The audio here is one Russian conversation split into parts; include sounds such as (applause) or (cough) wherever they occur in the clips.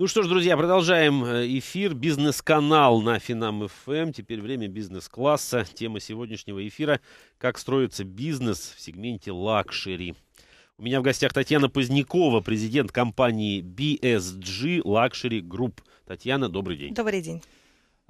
Ну что ж, друзья, продолжаем э, эфир. Бизнес-канал на Финам ФМ. Эм. Теперь время бизнес-класса. Тема сегодняшнего эфира – как строится бизнес в сегменте лакшери. У меня в гостях Татьяна Позднякова, президент компании BSG Luxury Group. Татьяна, добрый день. Добрый день.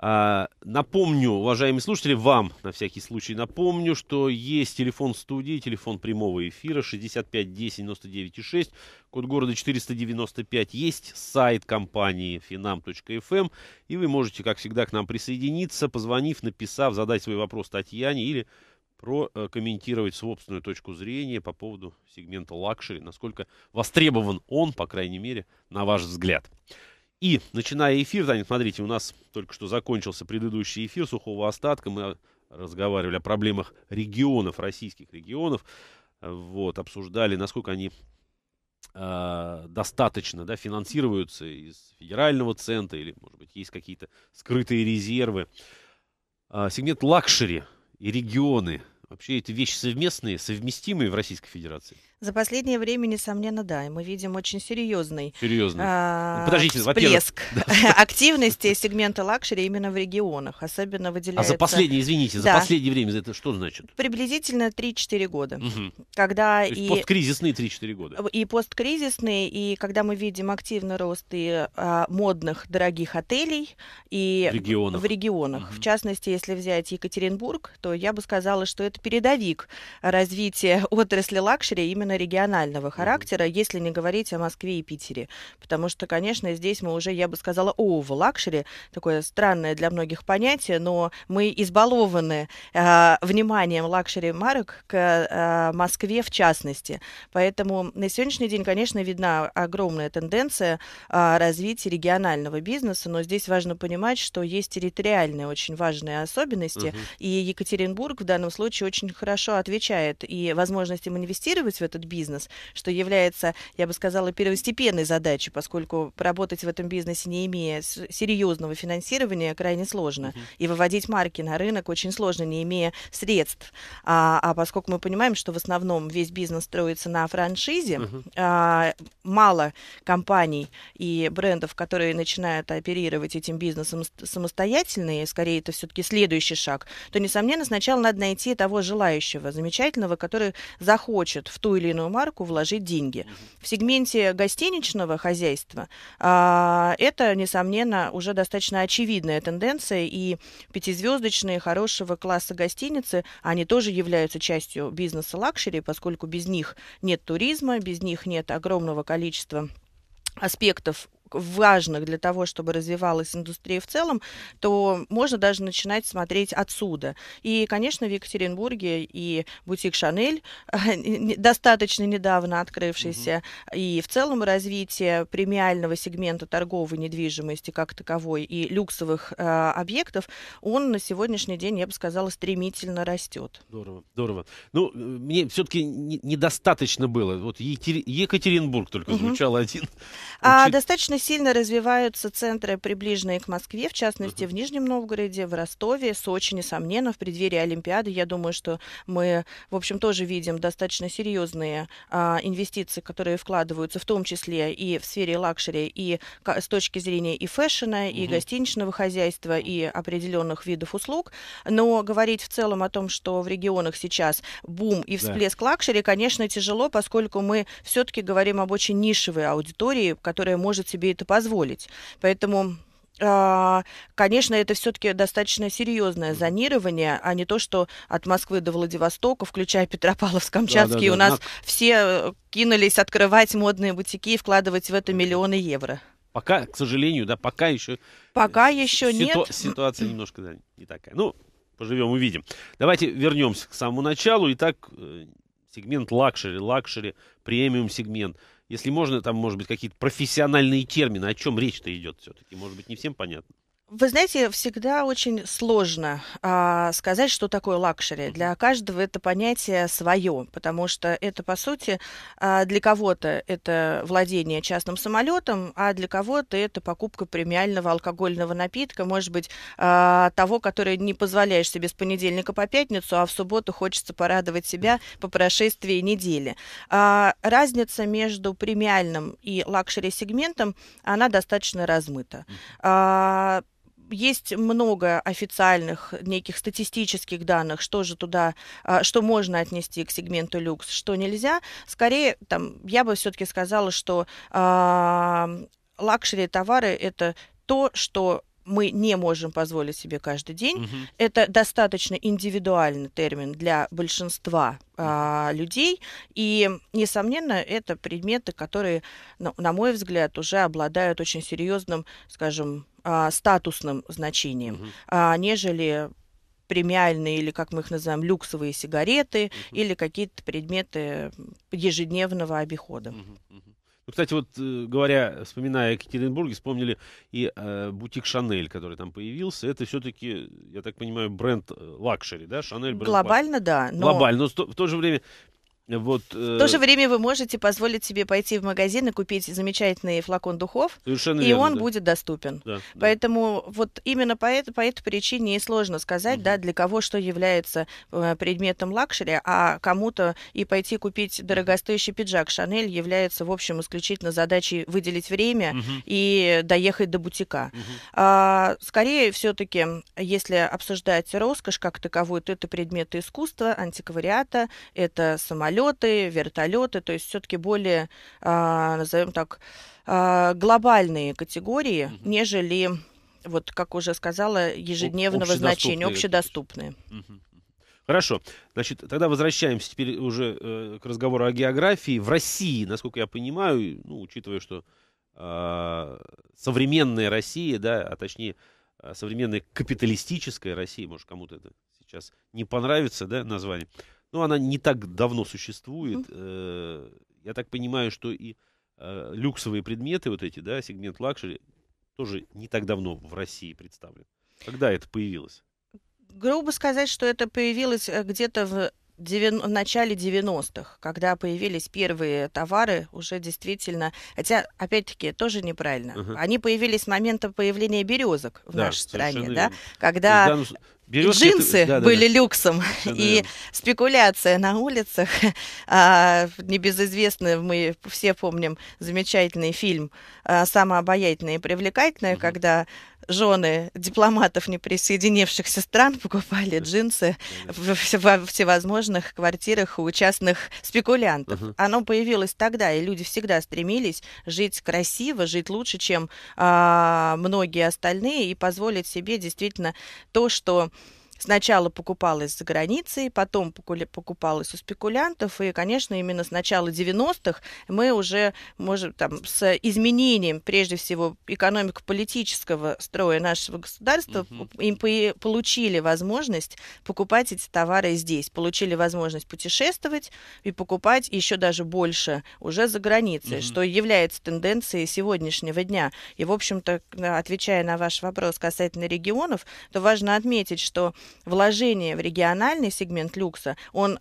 А, напомню, уважаемые слушатели, вам на всякий случай напомню, что есть телефон студии, телефон прямого эфира 65 10 99 6, код города 495, есть сайт компании finam.fm, эм, и вы можете, как всегда, к нам присоединиться, позвонив, написав, задать свой вопрос Татьяне или прокомментировать э, собственную точку зрения по поводу сегмента лакшери, насколько востребован он, по крайней мере, на ваш взгляд. И, начиная эфир, Таня, смотрите, у нас только что закончился предыдущий эфир сухого остатка. Мы разговаривали о проблемах регионов, российских регионов. Вот, обсуждали, насколько они а, достаточно да, финансируются из федерального центра или, может быть, есть какие-то скрытые резервы. Э, сегмент лакшери и регионы. Вообще, это вещи совместные, совместимые в Российской Федерации? За последнее время, несомненно, да. И мы видим очень серьезный... Серьезный. А, Подождите, всплеск (laughs) активности сегмента лакшери именно в регионах. Особенно выделяется... А за последнее, извините, за да. последнее время это что значит? Приблизительно 3-4 года. Угу. Когда То есть и... посткризисные 3-4 года. И посткризисные, и когда мы видим активный рост и а, модных, дорогих отелей, и в регионах. В, регионах. Угу. в частности, если взять Екатеринбург, то я бы сказала, что это передовик развития (laughs) отрасли лакшери именно именно регионального характера, если не говорить о Москве и Питере. Потому что, конечно, здесь мы уже, я бы сказала, over лакшери, такое странное для многих понятие, но мы избалованы э, вниманием лакшери марок к э, Москве в частности. Поэтому на сегодняшний день, конечно, видна огромная тенденция э, развития регионального бизнеса, но здесь важно понимать, что есть территориальные очень важные особенности, угу. и Екатеринбург в данном случае очень хорошо отвечает и возможностям инвестировать в это этот бизнес, что является, я бы сказала, первостепенной задачей, поскольку работать в этом бизнесе, не имея серьезного финансирования, крайне сложно. Uh-huh. И выводить марки на рынок очень сложно, не имея средств. А, а поскольку мы понимаем, что в основном весь бизнес строится на франшизе, uh-huh. а, мало компаний и брендов, которые начинают оперировать этим бизнесом самостоятельно, и скорее это все-таки следующий шаг, то, несомненно, сначала надо найти того желающего, замечательного, который захочет в ту или куриную марку вложить деньги. В сегменте гостиничного хозяйства а, это, несомненно, уже достаточно очевидная тенденция, и пятизвездочные хорошего класса гостиницы, они тоже являются частью бизнеса лакшери, поскольку без них нет туризма, без них нет огромного количества аспектов важных для того, чтобы развивалась индустрия в целом, то можно даже начинать смотреть отсюда. И, конечно, в Екатеринбурге и бутик «Шанель», (laughs) а, достаточно недавно открывшийся, угу. и в целом развитие премиального сегмента торговой недвижимости как таковой и люксовых э, объектов, он на сегодняшний день, я бы сказала, стремительно растет. Здорово, здорово. Ну, э, мне все-таки недостаточно было. Вот Екатеринбург только угу. звучал один. А, достаточно сильно развиваются центры, приближенные к Москве, в частности, в Нижнем Новгороде, в Ростове, Сочи, несомненно, в преддверии Олимпиады. Я думаю, что мы, в общем, тоже видим достаточно серьезные а, инвестиции, которые вкладываются, в том числе и в сфере лакшери, и к- с точки зрения и фэшена, uh-huh. и гостиничного хозяйства, и определенных видов услуг. Но говорить в целом о том, что в регионах сейчас бум и всплеск да. лакшери, конечно, тяжело, поскольку мы все-таки говорим об очень нишевой аудитории, которая может себе это позволить. Поэтому а, конечно, это все-таки достаточно серьезное зонирование, а не то, что от Москвы до Владивостока, включая (laughs) Петропавловск, Камчатский, да, да, да. у нас Нак... Ну, все кинулись открывать модные бутики и вкладывать в это миллионы евро. Пока, к сожалению, да, пока еще... Пока э, еще ситу... нет. Ситуация (clears throat) немножко да, не такая. Ну, поживем, увидим. Давайте вернемся к самому началу. Итак, э, сегмент лакшери, лакшери, премиум сегмент – если можно, там, может быть, какие-то профессиональные термины, о чем речь-то идет все-таки, может быть, не всем понятно. Вы знаете, всегда очень сложно а, сказать, что такое лакшери. Для каждого это понятие свое, потому что это, по сути, а, для кого-то это владение частным самолетом, а для кого-то это покупка премиального алкогольного напитка, может быть, а, того, который не позволяешь себе с понедельника по пятницу, а в субботу хочется порадовать себя по прошествии недели. А, разница между премиальным и лакшери-сегментом, она достаточно размыта. А, есть много официальных неких статистических данных, что же туда, а, что можно отнести к сегменту люкс, что нельзя. Скорее, там, я бы все-таки сказала, что а, лакшери товары это то, что мы не можем позволить себе каждый день. Угу. Это достаточно индивидуальный термин для большинства а, людей. И, несомненно, это предметы, которые, ну, на мой взгляд, уже обладают очень серьезным, скажем, а, статусным значением, угу. а, нежели премиальные или, как мы их называем, люксовые сигареты угу. или какие-то предметы ежедневного обихода. Угу. Угу. Ну, кстати, вот э, говоря, вспоминая Екатеринбурге, вспомнили и э, бутик Шанель, который там появился. Это все-таки, я так понимаю, бренд э, лакшери, да? Шанель бренд Глобально, лакшери. да. Но... Глобально, но в то, в то же время вот, э... В то же время вы можете позволить себе пойти в магазин и купить замечательный флакон духов, Совершенно и верно, он да. будет доступен. Да, Поэтому да. вот именно по, это, по этой причине и сложно сказать, угу. да, для кого что является э, предметом лакшери, а кому-то и пойти купить дорогостоящий пиджак Шанель является, в общем, исключительно задачей выделить время угу. и доехать до бутика. Угу. А, скорее все-таки, если обсуждать роскошь как таковую, то это предметы искусства, антиквариата, это самолет, самолеты, вертолеты, то есть все-таки более, а, назовем так, а, глобальные категории, угу. нежели, вот как уже сказала, ежедневного значения, общедоступные. Угу. Хорошо. Значит, тогда возвращаемся теперь уже э, к разговору о географии. В России, насколько я понимаю, ну, учитывая, что э, современная Россия, да, а точнее современная капиталистическая Россия, может, кому-то это сейчас не понравится, да, название, ну, она не так давно существует. Mm-hmm. Я так понимаю, что и э, люксовые предметы, вот эти, да, сегмент лакшери, тоже не так давно в России представлен. Когда это появилось? грубо сказать, что это появилось э, где-то в в начале 90-х, когда появились первые товары, уже действительно, хотя, опять-таки, тоже неправильно, угу. они появились с момента появления березок в да, нашей стране, да, верно. когда... Данном... джинсы это... да, были да, люксом, и спекуляция на улицах. (laughs) А, небезызвестный, мы все помним замечательный фильм а, «Самообаятельная и привлекательное, угу. когда жены дипломатов, не присоединившихся стран, покупали джинсы в всевозможных квартирах у частных спекулянтов. uh Оно появилось тогда, и люди всегда стремились жить красиво, жить лучше, чем а, многие остальные, и позволить себе действительно то, что Сначала покупалась за границей, потом покупалась у спекулянтов, и, конечно, именно с начала 90-х мы уже, может, там, с изменением, прежде всего, экономико-политического строя нашего государства, угу. им получили возможность покупать эти товары здесь, получили возможность путешествовать и покупать еще даже больше уже за границей, угу. что является тенденцией сегодняшнего дня. И, в общем-то, отвечая на ваш вопрос касательно регионов, то важно отметить, что вложение в региональный сегмент люкса, он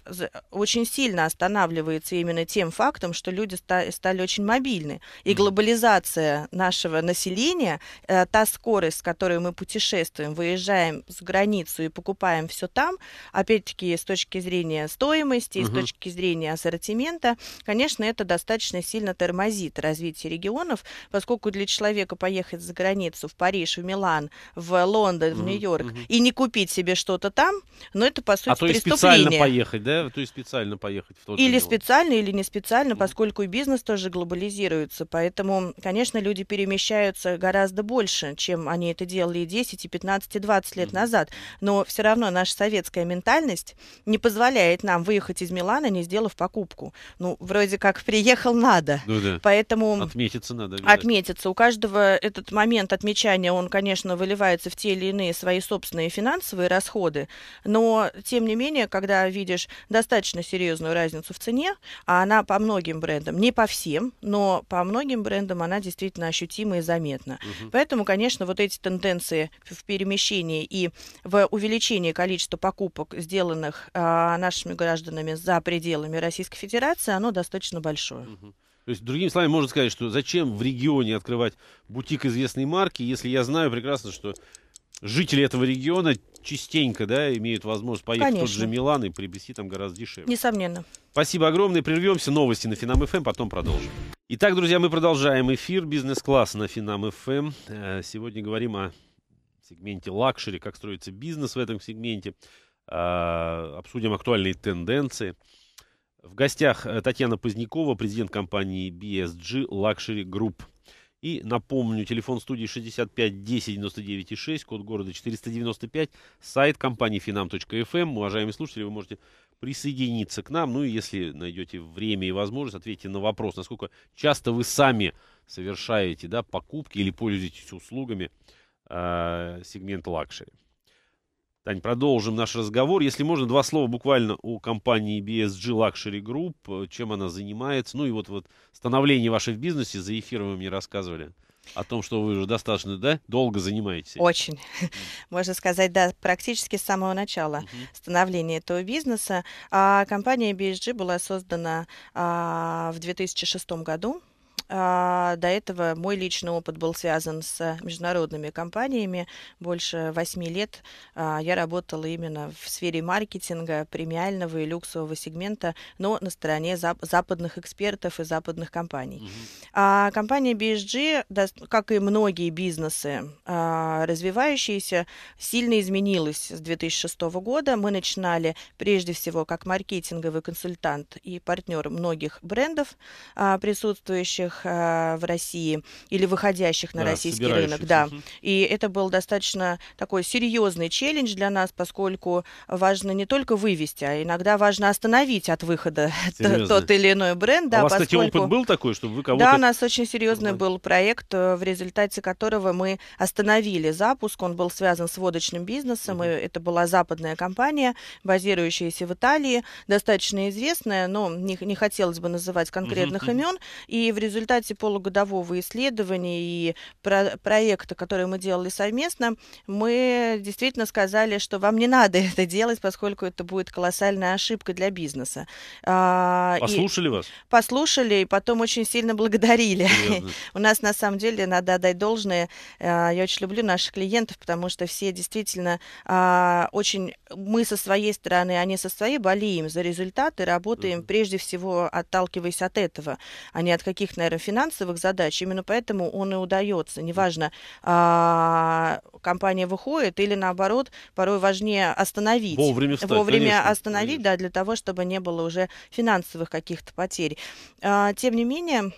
очень сильно останавливается именно тем фактом, что люди стали очень мобильны. И глобализация нашего населения, э, та скорость, с которой мы путешествуем, выезжаем за границу и покупаем все там, опять-таки с точки зрения стоимости, угу. с точки зрения ассортимента, конечно, это достаточно сильно тормозит развитие регионов, поскольку для человека поехать за границу в Париж, в Милан, в Лондон, в Нью-Йорк угу. и не купить себе что-то там, но это по сути а то и специально поехать, да? То есть специально поехать в тот Или же специально, или не специально, поскольку и бизнес тоже глобализируется. Поэтому, конечно, люди перемещаются гораздо больше, чем они это делали и 10, и 15, и 20 лет назад. Но все равно наша советская ментальность не позволяет нам выехать из Милана, не сделав покупку. Ну, вроде как приехал надо. Ну, да. Поэтому... Отметиться надо. Видать. Отметиться. У каждого этот момент отмечания, он, конечно, выливается в те или иные свои собственные финансовые расходы, расходы. Но, тем не менее, когда видишь достаточно серьезную разницу в цене, а она по многим брендам, не по всем, но по многим брендам она действительно ощутима и заметна. Угу. Поэтому, конечно, вот эти тенденции в перемещении и в увеличении количества покупок, сделанных а, нашими гражданами за пределами Российской Федерации, оно достаточно большое. Угу. То есть, другими словами, можно сказать, что зачем в регионе открывать бутик известной марки, если я знаю прекрасно, что жители этого региона частенько, да, имеют возможность поехать Конечно. в тот же Милан и приобрести там гораздо дешевле. Несомненно. Спасибо огромное. Прервемся. Новости на Финам ФМ, эм, потом продолжим. Итак, друзья, мы продолжаем эфир бизнес-класс на Финам ФМ. Эм. Э, сегодня говорим о сегменте лакшери, как строится бизнес в этом сегменте. Э, обсудим актуальные тенденции. В гостях э, Татьяна Позднякова, президент компании BSG Luxury Group. И напомню, телефон студии 65 10 99 6, код города 495, сайт компании finam.fm. Эм. Уважаемые слушатели, вы можете присоединиться к нам. Ну и если найдете время и возможность, ответьте на вопрос, насколько часто вы сами совершаете да, покупки или пользуетесь услугами э, сегмента лакшери. Тань, продолжим наш разговор. Если можно, два слова буквально о компании e BSG Luxury Group, э, чем она занимается. Ну и вот, вот становление ваше в бизнесе, за эфиром вы мне рассказывали о том, что вы уже достаточно да, долго занимаетесь. Очень. Mm. (laughs) Можно сказать, да, практически с самого начала mm -hmm. становления этого бизнеса. А, компания e BSG была создана а, в 2006 году а, до этого мой личный опыт был связан с международными компаниями. Больше восьми лет а, я работала именно в сфере маркетинга, премиального и люксового сегмента, но на стороне западных экспертов и западных компаний. Mm-hmm. компания BSG, как и многие бизнесы развивающиеся, сильно изменилась с 2006 года. Мы начинали прежде всего как маркетинговый консультант и партнер многих брендов, присутствующих рынках э, в России или выходящих на да, российский рынок, да. И это был достаточно такой серьезный челлендж для нас, поскольку важно не только вывести, а иногда важно остановить от выхода тот или иной бренд. А да, а у вас, поскольку... кстати, опыт был такой, чтобы вы кого-то... Да, у нас очень серьезный был проект, э, в результате которого мы остановили запуск. Он был связан с водочным бизнесом, угу. и это была западная компания, базирующаяся в Италии, достаточно известная, но не, не хотелось бы называть конкретных угу. имен. И в результате результате полугодового исследования и про проекта, который мы делали совместно, мы действительно сказали, что вам не надо (laughs) это делать, поскольку это будет колоссальная ошибка для бизнеса. А, Послушали и вас? Послушали, и потом очень сильно благодарили. (laughs) У нас, на самом деле, надо отдать должное. А, я очень люблю наших клиентов, потому что все действительно а, очень... Мы со своей стороны, они со своей болеем за результаты, работаем прежде всего отталкиваясь от этого, а не от каких, наверное, финансовых задач, именно поэтому он и удается. Неважно, а, компания выходит или наоборот, порой важнее остановить. Вовремя встать, Вовремя конечно, остановить, конечно. да, для того, чтобы не было уже финансовых каких-то потерь. А, тем не менее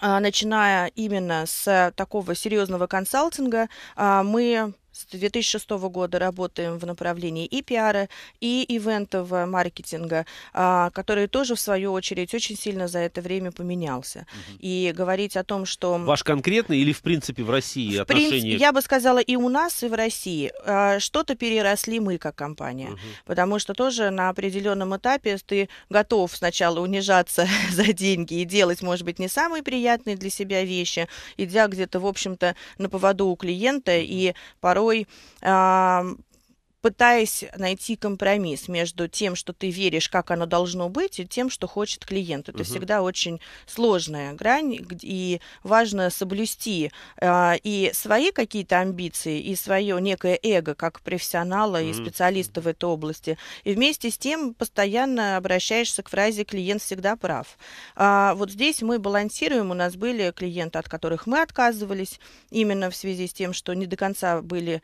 а, начиная именно с такого серьезного консалтинга, мы с 2006 года работаем в направлении и пиара, и ивентового э, маркетинга, а, который тоже, в свою очередь, очень сильно за это время поменялся. Угу. И говорить о том, что... Ваш конкретный или, в принципе, в России в отношения? Принципе, я бы сказала, и у нас, и в России. А, что-то переросли мы как компания. Угу. Потому что тоже на определенном этапе ты готов сначала унижаться (laughs) за деньги и делать, может быть, не самые приятные для себя вещи, идя где-то, в общем-то, на поводу у клиента и порой possui. Ah, пытаясь найти компромисс между тем, что ты веришь, как оно должно быть, и тем, что хочет клиент. Это угу. всегда очень сложная грань, и важно соблюсти э, и свои какие-то амбиции, и свое некое эго как профессионала угу. и специалиста в этой области. И вместе с тем постоянно обращаешься к фразе «клиент всегда прав». А, вот здесь мы балансируем. У нас были клиенты, от которых мы отказывались, именно в связи с тем, что не до конца были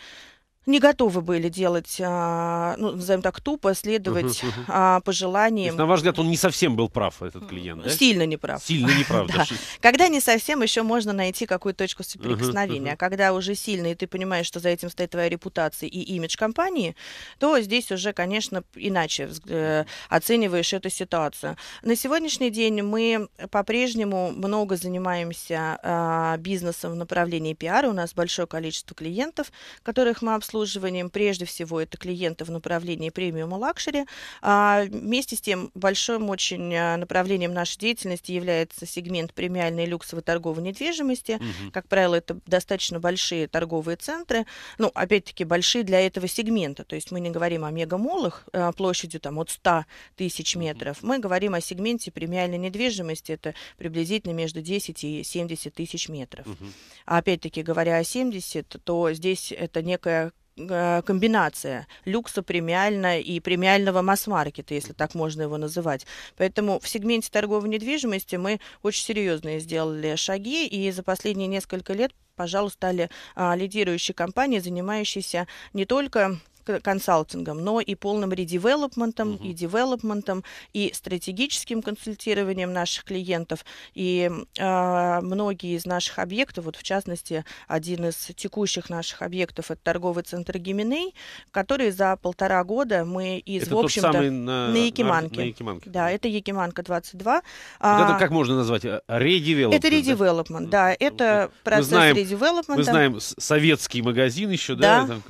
не готовы были делать, а, ну, назовем так, тупо, следовать uh-huh, uh-huh. пожеланиям. То есть, на ваш взгляд, он не совсем был прав, этот клиент, да? Сильно не прав. Сильно не прав. да. (laughs) Когда не совсем, еще можно найти какую-то точку соприкосновения. А когда уже сильно, и ты понимаешь, что за этим стоит твоя репутация и имидж компании, то здесь уже, конечно, иначе э, оцениваешь эту ситуацию. На сегодняшний день мы по-прежнему много занимаемся а, бизнесом в направлении пиара. У нас большое количество клиентов, которых мы обслуживаем обслуживанием, прежде всего, это клиенты в направлении премиума лакшери. А вместе с тем, большим очень а, направлением нашей деятельности является сегмент премиальной люксовой торговой недвижимости. Угу. Как правило, это достаточно большие торговые центры, ну, опять-таки, большие для этого сегмента. То есть мы не говорим о мегамолах а, площадью там от 100 тысяч метров, мы говорим о сегменте премиальной недвижимости, это приблизительно между 10 и 70 тысяч метров. Угу. А опять-таки, говоря о 70, то здесь это некая Э, комбинация люкса премиально и премиального масс-маркета, если так можно его называть. Поэтому в сегменте торговой недвижимости мы очень серьезные сделали шаги, и за последние несколько лет, пожалуй, стали а, лидирующей компанией, занимающейся не только консалтингом, но и полным редевелопментом, угу. и девелопментом, и стратегическим консультированием наших клиентов. И э, многие из наших объектов, вот в частности, один из текущих наших объектов это торговый центр Гименей, который за полтора года мы из, это в общем-то, на, на, Якиманке. на Якиманке. Да, это Якиманка 22. А вот а, это как можно назвать? Э, редевелопмент. Это редевелопмент, да. да. Ну, это ну, мы процесс редевелопмента. Мы знаем советский магазин еще, да? да? Там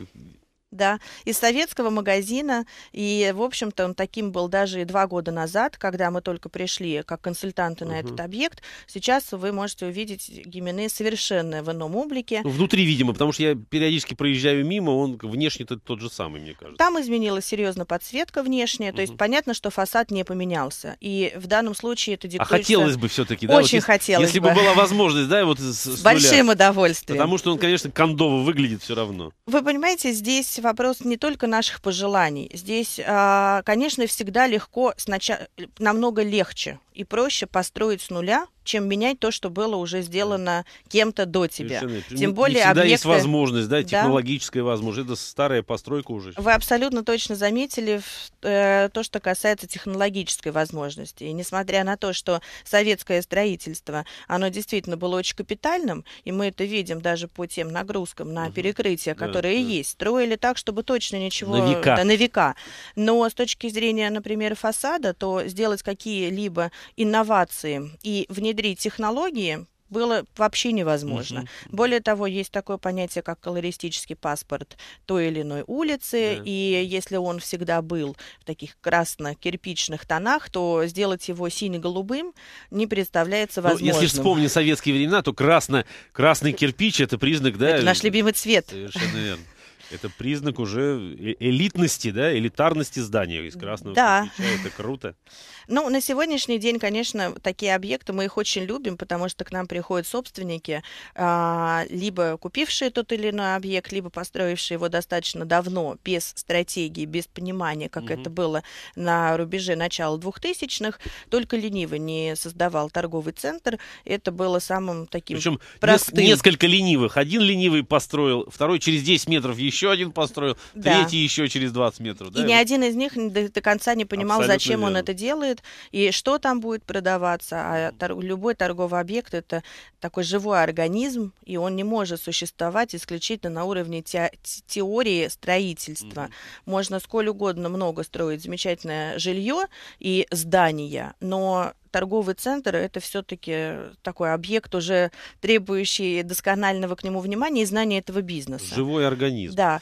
да, из советского магазина. И, в общем-то, он таким был даже и два года назад, когда мы только пришли как консультанты угу. на этот объект. Сейчас вы можете увидеть гимены совершенно в ином облике. Ну, внутри, видимо, потому что я периодически проезжаю мимо, он внешне-то тот же самый, мне кажется. Там изменилась серьезно подсветка внешняя, угу. то есть понятно, что фасад не поменялся. И в данном случае это диктуется... А хотелось бы все-таки, да? Очень вот, хотелось если бы. Если бы была возможность, да, вот с, с, с большим нуля. удовольствием. Потому что он, конечно, кондово выглядит все равно. Вы понимаете, здесь вопрос не только наших пожеланий. Здесь, а, конечно, всегда легко, намного легче и проще построить с нуля чем менять то, что было уже сделано кем-то до тебя. Совершенно. Тем не, более не всегда объекты... есть возможность, да, технологическая да. возможность. Это старая постройка уже. Вы абсолютно точно заметили э, то, что касается технологической возможности. И несмотря на то, что советское строительство, оно действительно было очень капитальным, и мы это видим даже по тем нагрузкам на угу. перекрытия, которые да, да. есть. Строили так, чтобы точно ничего... На века. Да, на века. Но с точки зрения, например, фасада, то сделать какие-либо инновации и внедрить внедрить технологии было вообще невозможно. Mm -hmm. Более того, есть такое понятие, как колористический паспорт той или иной улицы, Yeah. и если он всегда был в таких красно-кирпичных тонах, то сделать его сине-голубым не представляется возможным. Ну, если вспомнить советские времена, то красно, красный кирпич — это признак, да? Это наш любимый цвет. Совершенно верно. Это признак уже э, элитности, да, элитарности здания из красного да. кирпича. Это круто. Ну, на сегодняшний день, конечно, такие объекты мы их очень любим, потому что к нам приходят собственники, а, либо купившие тот или иной объект, либо построившие его достаточно давно, без стратегии, без понимания, как угу. это было на рубеже начала двухтысячных, Только лениво не создавал торговый центр. Это было самым таким Причем простым. несколько ленивых. Один ленивый построил, второй через 10 метров еще еще один построил, да. третий еще через 20 метров. Да? И ни один из них до, до конца не понимал, Абсолютно зачем верно. он это делает и что там будет продаваться. А тор- любой торговый объект это такой живой организм, и он не может существовать исключительно на уровне те- теории строительства. Mm-hmm. Можно сколь угодно много строить замечательное жилье и здания, но торговый центр – это все-таки такой объект, уже требующий досконального к нему внимания и знания этого бизнеса. Живой организм. Да.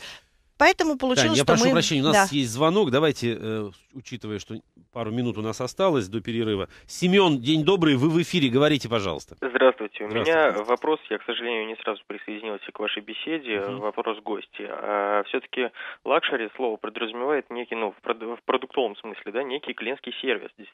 Поэтому получилось, Да. я что прошу мы... прощения, у нас да. есть звонок. Давайте, э, учитывая, что пару минут у нас осталось до перерыва. Семен, день добрый, вы в эфире, говорите, пожалуйста. Здравствуйте. У Здравствуйте. меня вопрос, я, к сожалению, не сразу присоединился к вашей беседе, угу. вопрос гости. А, все-таки лакшери слово подразумевает некий, ну, в продуктовом смысле, да, некий клиентский сервис, э,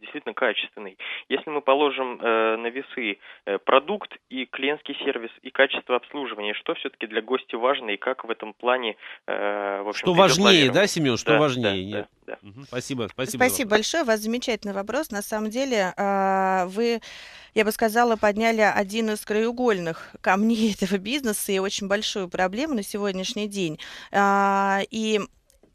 действительно качественный. Если мы положим э, на весы э, продукт и клиентский сервис, и качество обслуживания, что все-таки для гостя важно, и как в этом плане, э, в общем, Что важнее, да, Семен, что да, важнее? Да, да, да. Угу. Спасибо. Спасибо. Спасибо большое. У вас замечательный вопрос. На самом деле а, вы я бы сказала, подняли один из краеугольных камней (laughs) этого бизнеса и очень большую проблему на сегодняшний день. А, и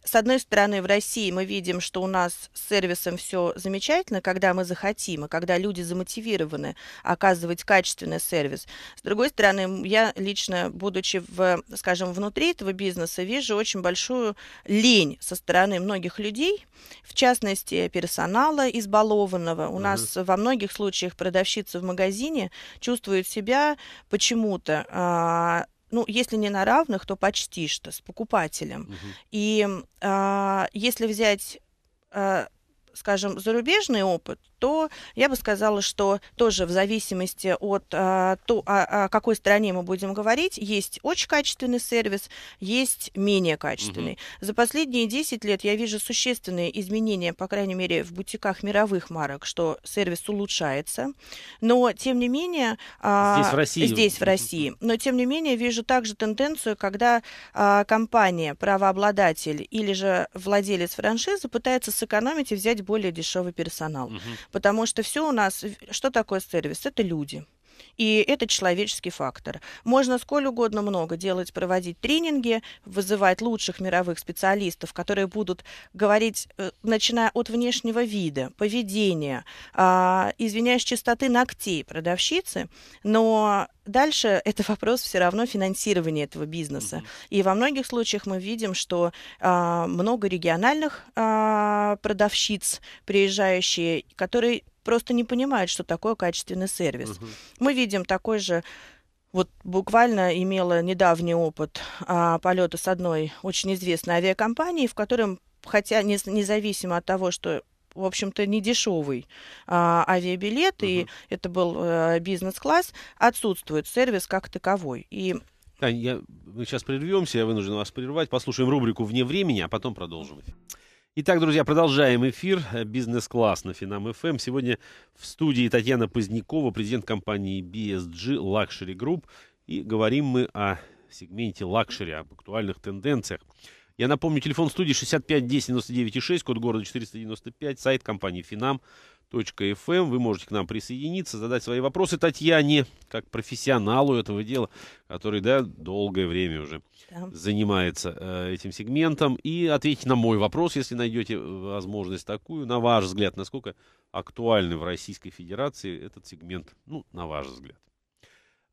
с одной стороны, в России мы видим, что у нас с сервисом все замечательно, когда мы захотим, и когда люди замотивированы оказывать качественный сервис. С другой стороны, я лично, будучи, в, скажем, внутри этого бизнеса, вижу очень большую лень со стороны многих людей, в частности, персонала избалованного. У угу. нас во многих случаях продавщицы в магазине чувствуют себя почему-то а, ну, если не на равных, то почти что с покупателем. Угу. И э, если взять, э, скажем, зарубежный опыт, то я бы сказала, что тоже в зависимости от а, то, о, а, о а, какой стране мы будем говорить, есть очень качественный сервис, есть менее качественный. Угу. За последние 10 лет я вижу существенные изменения, по крайней мере, в бутиках мировых марок, что сервис улучшается. Но, тем не менее... А, здесь, в России. Здесь, в России. Но, тем не менее, вижу также тенденцию, когда а, компания, правообладатель или же владелец франшизы пытается сэкономить и взять более дешевый персонал. Угу потому что все у нас, что такое сервис? Это люди. И это человеческий фактор. Можно сколь угодно много делать, проводить тренинги, вызывать лучших мировых специалистов, которые будут говорить, э, начиная от внешнего вида, поведения, а, извиняюсь, чистоты ногтей продавщицы, но дальше (laughs) это вопрос все равно финансирования этого бизнеса. И во многих случаях мы видим, что а, много региональных а, продавщиц, приезжающие, которые просто не понимают, что такое качественный сервис. Mm-hmm. Мы видим такой же вот буквально имела недавний опыт а, полета с одной очень известной авиакомпанией, в котором хотя не, независимо от того, что в общем-то, недешевый а, авиабилет, угу. и это был а, бизнес-класс, отсутствует сервис как таковой. И Тань, я, мы сейчас прервемся, я вынужден вас прервать. Послушаем рубрику «Вне времени», а потом продолжим. Итак, друзья, продолжаем эфир «Бизнес-класс» на Финам ФМ. Эм. Сегодня в студии Татьяна Позднякова, президент компании BSG Luxury Group. И говорим мы о сегменте лакшери, об актуальных тенденциях. Я напомню, телефон студии 65 10 код города 495, сайт компании finam.fm. Эм. Вы можете к нам присоединиться, задать свои вопросы Татьяне, как профессионалу этого дела, который, да, долгое время уже да. занимается э, этим сегментом. И ответить на мой вопрос, если найдете э, возможность такую. На ваш взгляд, насколько актуальный в Российской Федерации этот сегмент, ну, на ваш взгляд?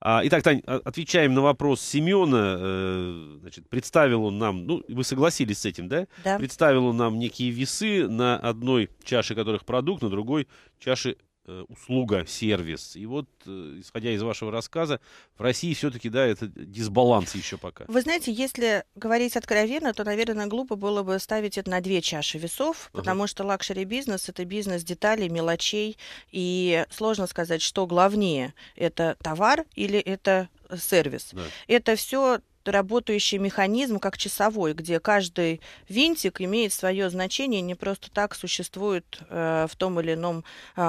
А, итак, Тань, а, отвечаем на вопрос Семена. Э, значит, представил он нам, ну, вы согласились с этим, да? Да. Представил он нам некие весы, на одной чаше которых продукт, на другой чаше Э, услуга, сервис. И вот, э, исходя из вашего рассказа, в России все-таки, да, это дисбаланс еще пока. Вы знаете, если говорить откровенно, то, наверное, глупо было бы ставить это на две чаши весов, ага. потому что лакшери-бизнес – это бизнес деталей, мелочей, и сложно сказать, что главнее – это товар или это э, сервис. Да. Это все работающий механизм, как часовой, где каждый винтик имеет свое значение, не просто так существует э, в том или ином э,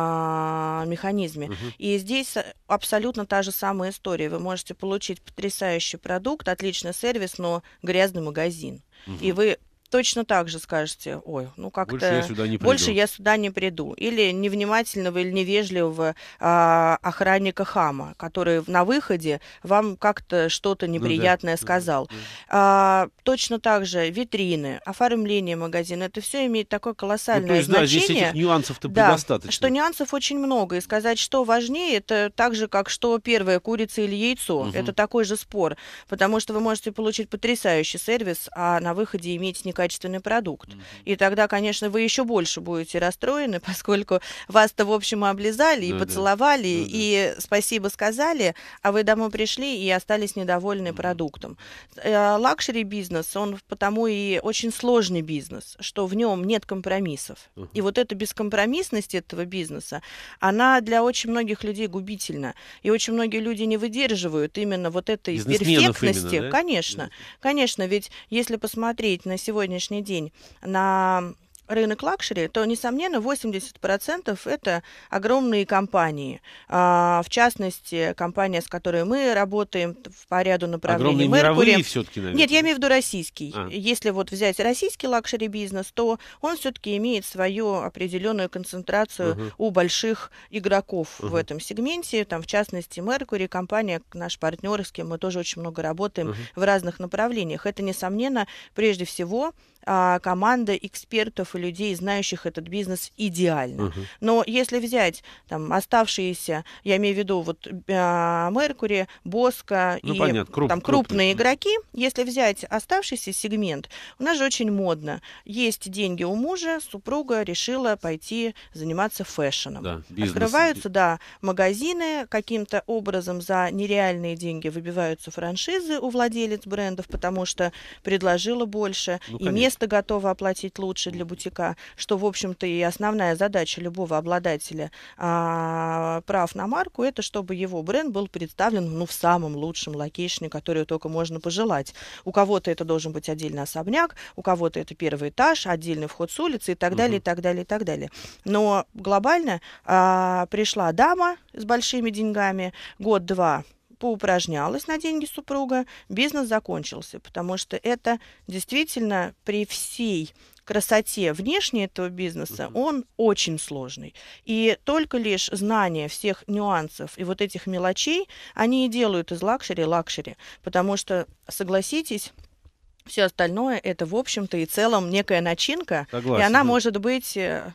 механизме. Угу. И здесь э, абсолютно та же самая история. Вы можете получить потрясающий продукт, отличный сервис, но грязный магазин. Угу. И вы точно так же скажете, ой, ну как-то больше я сюда не приду, я сюда не приду. или невнимательного или невежливого э, охранника хама, который на выходе вам как-то что-то неприятное ну, да, сказал. Да, да. А, точно так же витрины, оформление магазина, это все имеет такое ну, колоссальное ну, есть, значение. Да, здесь этих нюансов-то да, предостаточно. Что нюансов очень много, и сказать, что важнее, это так же, как что первое, курица или яйцо. Угу. Это такой же спор, потому что вы можете получить потрясающий сервис, а на выходе иметь никакого качественный продукт. Mm-hmm. И тогда, конечно, вы еще больше будете расстроены, (laughs) поскольку вас-то, в общем, облизали и да, поцеловали, да. Да, и спасибо сказали, а вы домой пришли и остались недовольны mm-hmm. продуктом. Э, Лакшери-бизнес, он потому и очень сложный бизнес, что в нем нет компромиссов. Mm-hmm. И вот эта бескомпромиссность этого бизнеса, она для очень многих людей губительна. И очень многие люди не выдерживают именно вот этой перфектности. Именно, да? Конечно, да. конечно, ведь если посмотреть на сегодня сегодняшний день на рынок лакшери, то, несомненно, 80% это огромные компании. А, в частности, компания, с которой мы работаем по ряду направлений. Огромные Меркури. мировые все-таки, наверное? Нет, я имею в виду российский. А. Если вот взять российский лакшери-бизнес, то он все-таки имеет свою определенную концентрацию угу. у больших игроков угу. в этом сегменте. Там, в частности, Меркури, компания, наш партнер, с кем мы тоже очень много работаем угу. в разных направлениях. Это, несомненно, прежде всего а, команда экспертов и людей, знающих этот бизнес идеально. Угу. Но если взять там оставшиеся, я имею в виду вот Меркури, Боска ну, и понятно, круп, там крупные, крупные игроки, если взять оставшийся сегмент, у нас же очень модно. Есть деньги у мужа, супруга решила пойти заниматься фэшном. Да, бизнес. Открываются, да, магазины, каким-то образом за нереальные деньги выбиваются франшизы у владелец брендов, потому что предложила больше, ну, и место просто готова оплатить лучше для бутика, что, в общем-то, и основная задача любого обладателя а, прав на марку, это чтобы его бренд был представлен ну, в самом лучшем локейшне, который только можно пожелать. У кого-то это должен быть отдельный особняк, у кого-то это первый этаж, отдельный вход с улицы и так далее, угу. и так далее, и так далее. Но глобально а, пришла дама с большими деньгами, год-два поупражнялась на деньги супруга, бизнес закончился, потому что это действительно при всей красоте внешней этого бизнеса, mm-hmm. он очень сложный. И только лишь знание всех нюансов и вот этих мелочей, они и делают из лакшери лакшери. Потому что, согласитесь, все остальное это, в общем-то и целом, некая начинка. Согласен. И она да. может быть э,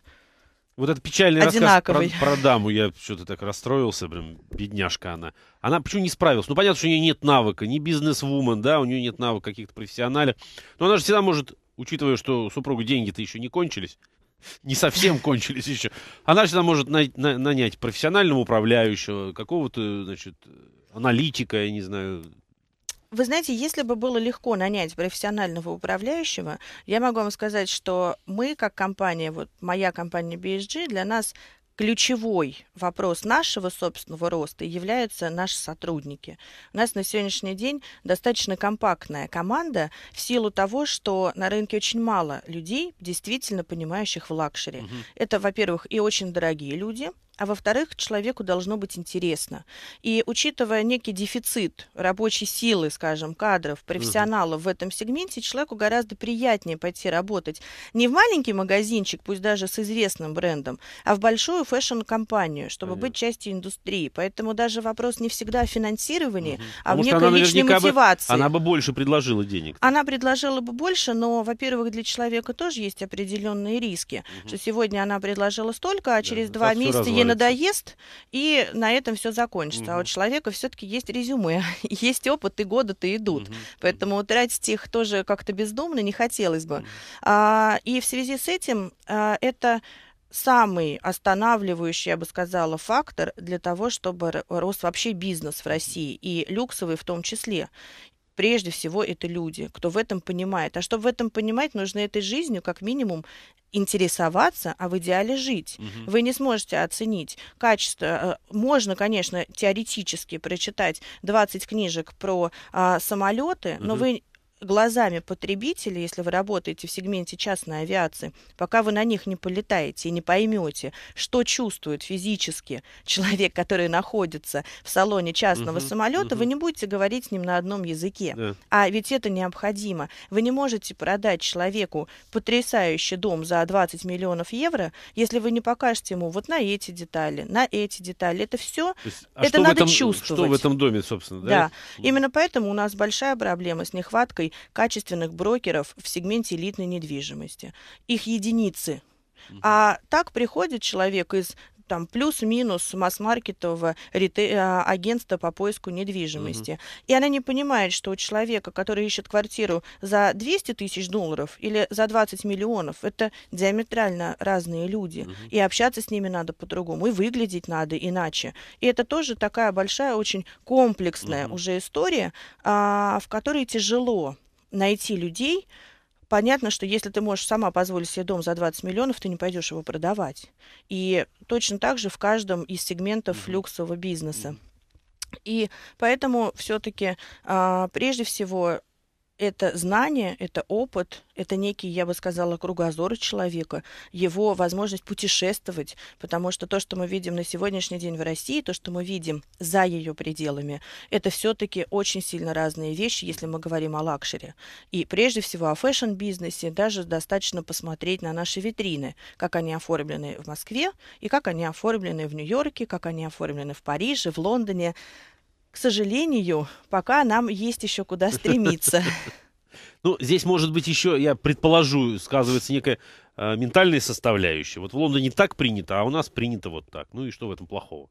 вот этот печальный Одинаковый. рассказ про, про даму, я что-то так расстроился, прям бедняжка она. Она почему не справилась? Ну, понятно, что у нее нет навыка, не бизнес-вумен, да, у нее нет навыка каких-то профессиональных. Но она же всегда может, учитывая, что супругу деньги-то еще не кончились, (laughs) не совсем кончились еще, она всегда может на, на, нанять профессионального управляющего, какого-то, значит, аналитика, я не знаю, вы знаете, если бы было легко нанять профессионального управляющего, я могу вам сказать, что мы, как компания, вот моя компания BSG, для нас ключевой вопрос нашего собственного роста являются наши сотрудники. У нас на сегодняшний день достаточно компактная команда в силу того, что на рынке очень мало людей, действительно понимающих в лакшери. Угу. Это, во-первых, и очень дорогие люди, а во-вторых, человеку должно быть интересно. И учитывая некий дефицит рабочей силы, скажем, кадров, профессионалов угу. в этом сегменте, человеку гораздо приятнее пойти работать не в маленький магазинчик, пусть даже с известным брендом, а в большую фэшн-компанию, чтобы Понятно. быть частью индустрии. Поэтому даже вопрос не всегда о финансировании, угу. а Потому в некой она личной мотивации. Бы, она бы больше предложила денег. Она предложила бы больше, но, во-первых, для человека тоже есть определенные риски, угу. что сегодня она предложила столько, а через да, два месяца не надоест, и на этом все закончится. Угу. А у человека все-таки есть резюме, (laughs) есть опыт, и годы-то идут. Угу. Поэтому тратить их тоже как-то бездумно не хотелось бы. Угу. А, и в связи с этим а, это самый останавливающий, я бы сказала, фактор для того, чтобы рос вообще бизнес в России, и люксовый в том числе прежде всего это люди, кто в этом понимает. А чтобы в этом понимать, нужно этой жизнью как минимум интересоваться, а в идеале жить. Угу. Вы не сможете оценить качество. Э, можно, конечно, теоретически прочитать 20 книжек про а, самолеты, угу. но вы глазами потребителя, если вы работаете в сегменте частной авиации, пока вы на них не полетаете и не поймете, что чувствует физически (laughs) человек, который находится в салоне частного угу, самолета, угу. вы не будете говорить с ним на одном языке. Да. А ведь это необходимо. Вы не можете продать человеку потрясающий дом за 20 миллионов евро, если вы не покажете ему вот на эти детали, на эти детали. Это все, есть, а это надо этом, чувствовать. Что в этом доме, собственно, да? Да. Именно поэтому у нас большая проблема с нехваткой качественных брокеров в сегменте элитной недвижимости. Их единицы. А так приходит человек из там плюс-минус масс-маркетового э, агентства по поиску недвижимости. Uh -huh. И она не понимает, что у человека, который ищет квартиру за 200 тысяч долларов или за 20 миллионов, это диаметрально разные люди. Uh -huh. И общаться с ними надо по-другому, и выглядеть надо иначе. И это тоже такая большая, очень комплексная Uh -huh. уже история, а, в которой тяжело найти людей. Понятно, что если ты можешь сама позволить себе дом за 20 миллионов, ты не пойдешь его продавать. И точно так же в каждом из сегментов mm-hmm. люксового бизнеса. И поэтому все-таки а, прежде всего это знание, это опыт, это некий, я бы сказала, кругозор человека, его возможность путешествовать, потому что то, что мы видим на сегодняшний день в России, то, что мы видим за ее пределами, это все-таки очень сильно разные вещи, если мы говорим о лакшере. И прежде всего о фэшн-бизнесе даже достаточно посмотреть на наши витрины, как они оформлены в Москве и как они оформлены в Нью-Йорке, как они оформлены в Париже, в Лондоне. К сожалению, пока нам есть еще куда стремиться. (laughs) Ну, здесь, может быть, еще, я предположу, сказывается некая э, ментальная составляющая. Вот в Лондоне так принято, а у нас принято вот так. Ну и что в этом плохого?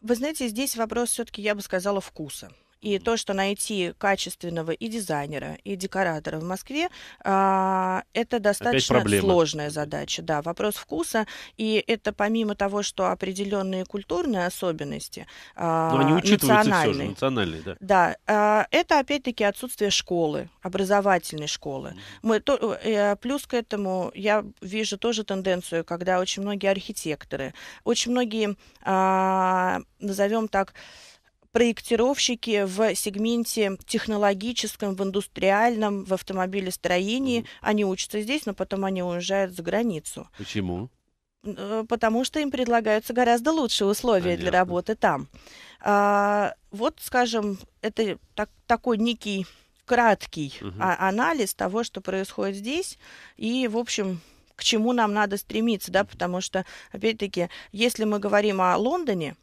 Вы знаете, здесь вопрос все-таки, я бы сказала, вкуса. И то, что найти качественного и дизайнера, и декоратора в Москве, а, это достаточно сложная задача. Да, вопрос вкуса. И это помимо того, что определенные культурные особенности, а, Но они национальные, все же, национальные, да. Да, а, это опять-таки отсутствие школы, образовательной школы. Мы то, э, плюс к этому я вижу тоже тенденцию, когда очень многие архитекторы, очень многие, назовем так, проектировщики в сегменте технологическом, в индустриальном, в автомобилестроении, mm-hmm. они учатся здесь, но потом они уезжают за границу. Почему? Э, потому что им предлагаются гораздо лучшие условия Понятно. для работы там. А, вот, скажем, это так, такой некий краткий угу. а, анализ того, что происходит здесь, и, в общем, к чему нам надо стремиться, да, потому что, опять-таки, если мы говорим о Лондоне,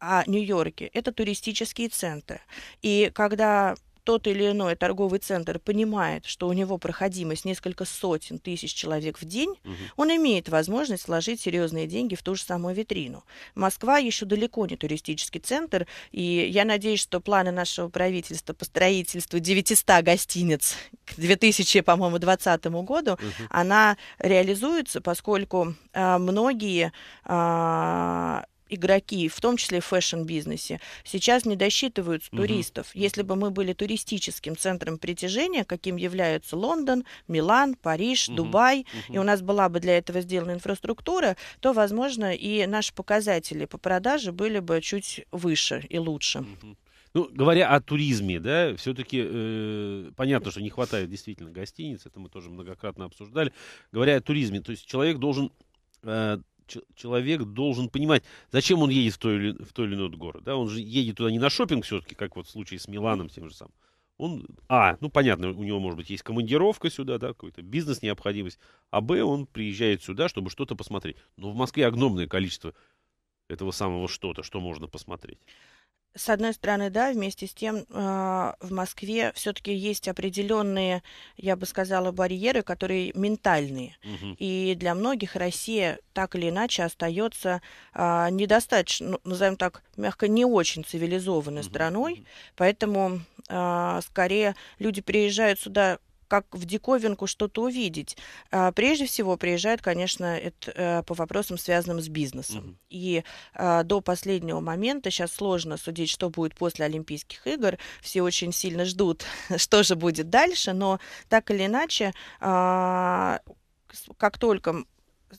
о Нью-Йорке – это туристические центры. И когда тот или иной торговый центр понимает, что у него проходимость несколько сотен тысяч человек в день, угу. он имеет возможность вложить серьезные деньги в ту же самую витрину. Москва еще далеко не туристический центр, и я надеюсь, что планы нашего правительства по строительству 900 гостиниц к 2000, по-моему, 2020 году, угу. она реализуется, поскольку э, многие э, игроки, в том числе в фэшн-бизнесе, сейчас не досчитывают туристов. Угу. Если бы мы были туристическим центром притяжения, каким являются Лондон, Милан, Париж, угу. Дубай, угу. и у нас была бы для этого сделана инфраструктура, то, возможно, и наши показатели по продаже были бы чуть выше и лучше. Угу. Ну, говоря о туризме, да, все-таки э, понятно, что не хватает действительно гостиниц, это мы тоже многократно обсуждали. Говоря о туризме, то есть человек должен э, человек должен понимать, зачем он едет в той или, в той или иной город. Да? Он же едет туда не на шопинг все-таки, как вот в случае с Миланом тем же самым. Он, а, ну понятно, у него, может быть, есть командировка сюда, да, какой-то бизнес необходимость. А Б, он приезжает сюда, чтобы что-то посмотреть. Но в Москве огромное количество этого самого что-то, что можно посмотреть. С одной стороны, да, вместе с тем э, в Москве все-таки есть определенные, я бы сказала, барьеры, которые ментальные. Угу. И для многих Россия так или иначе остается э, а, недостаточно, ну, назовем так, мягко, не очень цивилизованной угу. страной. Поэтому э, скорее люди приезжают сюда как в диковинку что-то увидеть. А, прежде всего приезжают, конечно, это, э, по вопросам, связанным с бизнесом. Угу. И а, до последнего момента, сейчас сложно судить, что будет после Олимпийских игр, все очень сильно ждут, (laughs) что же будет дальше, но так или иначе, а, как только